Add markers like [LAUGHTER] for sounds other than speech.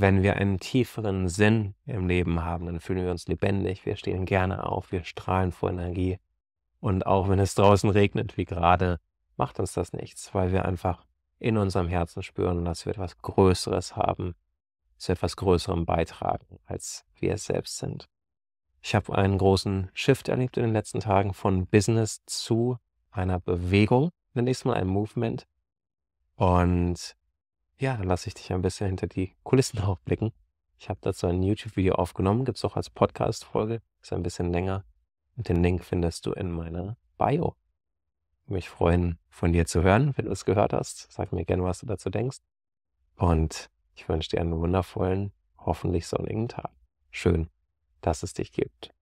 Wenn wir einen tieferen Sinn im Leben haben, dann fühlen wir uns lebendig, wir stehen gerne auf, wir strahlen vor Energie. Und auch wenn es draußen regnet, wie gerade, macht uns das nichts, weil wir einfach in unserem Herzen spüren, dass wir etwas Größeres haben, zu etwas Größerem beitragen, als wir es selbst sind. Ich habe einen großen Shift erlebt in den letzten Tagen von Business zu einer Bewegung, nenne ich es mal ein Movement. Und ja, dann lasse ich dich ein bisschen hinter die Kulissen [LAUGHS] aufblicken. Ich habe dazu ein YouTube-Video aufgenommen, gibt es auch als Podcast-Folge, ist ein bisschen länger. Und den Link findest du in meiner Bio. Mich freuen, von dir zu hören, wenn du es gehört hast. Sag mir gerne, was du dazu denkst. Und ich wünsche dir einen wundervollen, hoffentlich sonnigen Tag. Schön, dass es dich gibt.